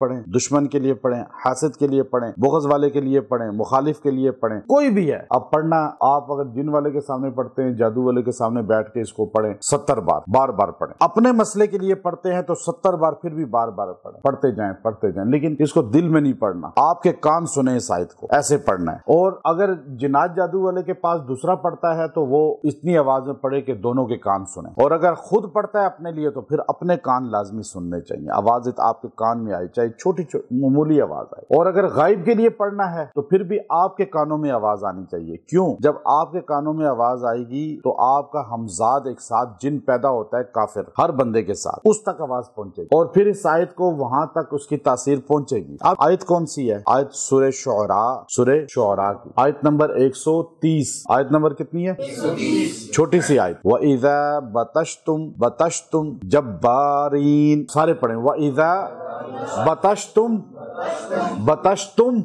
पढ़ें दुश्मन के लिए पढ़ें हासिद के लिए पढ़ें बोगस वाले के लिए पढ़ें मुखालिफ के लिए पढ़ें कोई भी है अब पढ़ना आप अगर जिन वाले के सामने पढ़ते हैं जादू वाले के सामने बैठ के इसको पढ़ें सत्तर बार बार बार पढ़ें अपने मसले के लिए पढ़ते हैं तो सत्तर बार फिर भी बार बार पढ़ें पढ़ते जाए पढ़ते जाए लेकिन इसको दिल में नहीं पढ़ना आपके कान सुने इस आयत को ऐसे पढ़ना है और अगर जिनाज जादू वाले के पास दूसरा पढ़ता है तो वो इतनी आवाज में पढ़े कि दोनों के कान सुने और अगर खुद पढ़ता है अपने लिए तो फिर अपने कान लाजमी सुनने चाहिए आवाज आपके कान में आई चाहिए आए छोटी मामूली आवाज आए और अगर गायब के लिए पढ़ना है तो फिर भी आपके कानों में आवाज आनी चाहिए क्यों जब आपके कानों में आवाज आएगी तो आपका हमजाद एक साथ जिन पैदा होता है काफिर हर बंदे के साथ उस तक आवाज पहुंचेगी और फिर इस आयत को वहां तक उसकी तासीर पहुंचेगी अब आयत कौन सी है आयत सुरे शरा सुरे शरा की आयत नंबर 130 आयत नंबर कितनी है छोटी सी आयत व इजा बतश तुम बतश तुम जब बारीन सारे पढ़े व इजा Batastum बतश तुम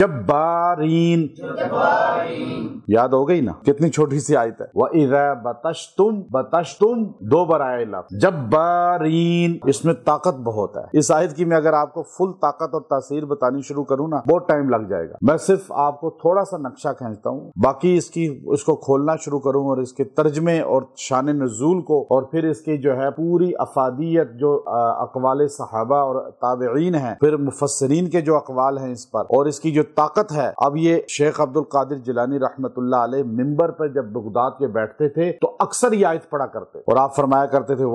जब बारीन याद हो गई ना कितनी छोटी सी आयत है वह इरा बतश तुम बतश तुम दो बार आया बारीन इसमें ताकत बहुत है इस आयत की मैं अगर आपको फुल ताकत और तासीर बतानी शुरू करूँ ना बहुत टाइम लग जाएगा मैं सिर्फ आपको थोड़ा सा नक्शा खींचता हूँ बाकी इसकी इसको खोलना शुरू करूँ और इसके तर्जमे और शान नजूल को और फिर इसकी जो है पूरी अफादियत जो अकवाल सहाबा और ताबेन है फिर फिर मुफसरीन के जो अकवाल हैं इस पर और इसकी जो ताकत है अब ये शेख अब्दुल कादिर जिलानी रहमतुल्ला मिंबर पर जब बगदाद के बैठते थे तो अक्सर ये आयत पढ़ा करते और आप फरमाया करते थे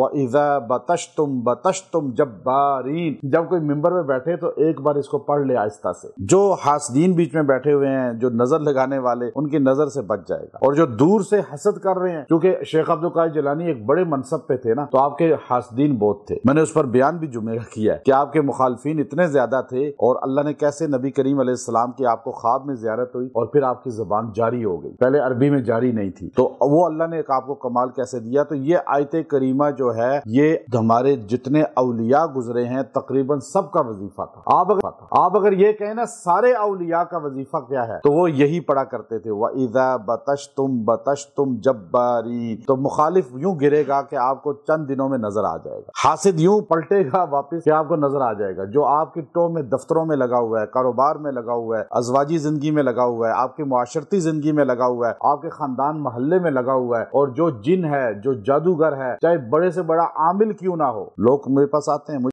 बतश तुम बतश तुम जब बारीन जब कोई मिंबर में बैठे तो एक बार इसको पढ़ ले आहिस्ता से जो हासदीन बीच में बैठे हुए हैं जो नजर लगाने वाले उनकी नजर से बच जाएगा और जो दूर से हसद कर रहे हैं क्योंकि शेख अब्दुल कादिर जिलानी एक बड़े मनसब पे थे ना तो आपके हासदीन बहुत थे मैंने उस पर बयान भी जुमेरा किया कि आपके मुखालफी इतने कितने ज्यादा थे और अल्लाह ने कैसे नबी करीम सलाम की आपको ख्वाब में ज्यारत हुई और फिर आपकी जबान जारी हो गई पहले अरबी में जारी नहीं थी तो वो अल्लाह ने आपको कमाल कैसे दिया तो ये आयत करीमा जो है ये हमारे जितने अवलिया गुजरे हैं तकरीबन सबका वजीफा था आप अगर आप अगर ये कहें ना सारे अवलिया का वजीफा क्या है तो वो यही पढ़ा करते थे वह वजा बतश तुम बतश तुम जब बारी तो मुखालिफ यूं गिरेगा कि आपको चंद दिनों में नजर आ जाएगा हासिद यूं पलटेगा वापस आपको नजर आ जाएगा जो आप मार्केटों में दफ्तरों में लगा हुआ है कारोबार में लगा हुआ है अजवाजी जिंदगी में लगा हुआ है आपके माशरती जिंदगी में लगा हुआ है आपके खानदान मोहल्ले में लगा हुआ है और जो जिन है जो जादूगर है चाहे बड़े से बड़ा आमिल क्यों ना हो लोग मेरे पास आते हैं